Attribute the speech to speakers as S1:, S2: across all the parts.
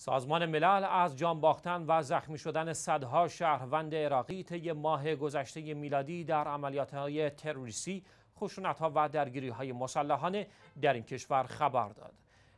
S1: سازمان ملل از جان باختن و زخمی شدن صدها شهروند عراقی طی ماه گذشته میلادی در عملیات های تروریستی، خشونت ها و درگیری های مسلحانه در این کشور خبر داد.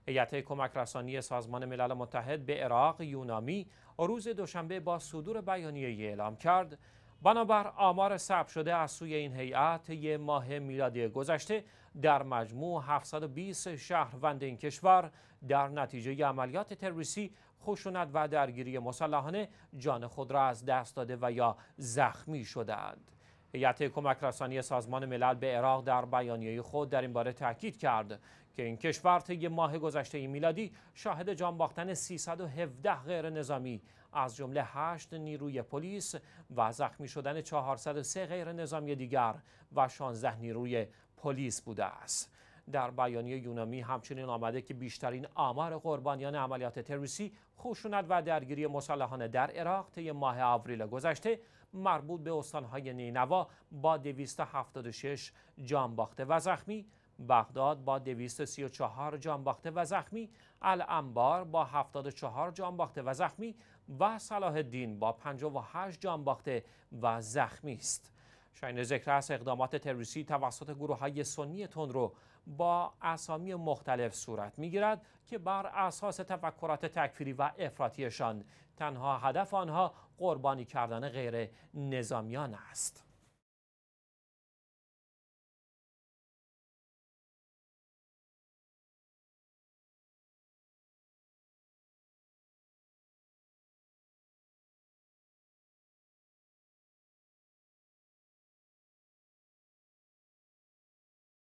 S1: هیئت کمک رسانی سازمان ملل متحد به عراق یونامی روز دوشنبه با صدور بیانیه اعلام کرد بنابر آمار ثبت شده از سوی این هیئت یک ماه میلادی گذشته در مجموع 720 شهروند این کشور در نتیجه عملیات تروریستی خشونت و درگیری مسلحانه جان خود را از دست داده و یا زخمی شدند. هیئت کمک رسانی سازمان ملل به عراق در بیانیه خود در این باره تاکید کرد که این کشور طی ماه گذشته ای میلادی شاهد جان باختن 317 غیر نظامی از جمله 8 نیروی پلیس و زخمی شدن 403 غیر نظامی دیگر و 16 نیروی پلیس بوده است. در بیانیه یونامی همچنین آمده که بیشترین آمار قربانیان عملیات تروریستی خشونت و درگیری مسلحانه در عراق طی ماه آوریل گذشته مربوط به استانهای نینوا با 276 جان باخته و زخمی بغداد با 234 جان باخته و زخمی، الانبار با 74 جان باخته و زخمی و صلاح الدین با 58 جان باخته و زخمی است. شاین ذکر است اقدامات تروریستی توسط گروه های سنی رو با اسامی مختلف صورت میگیرد که بر اساس تفکرات تکفیری و افراطیشان تنها هدف آنها قربانی کردن غیر نظامیان است.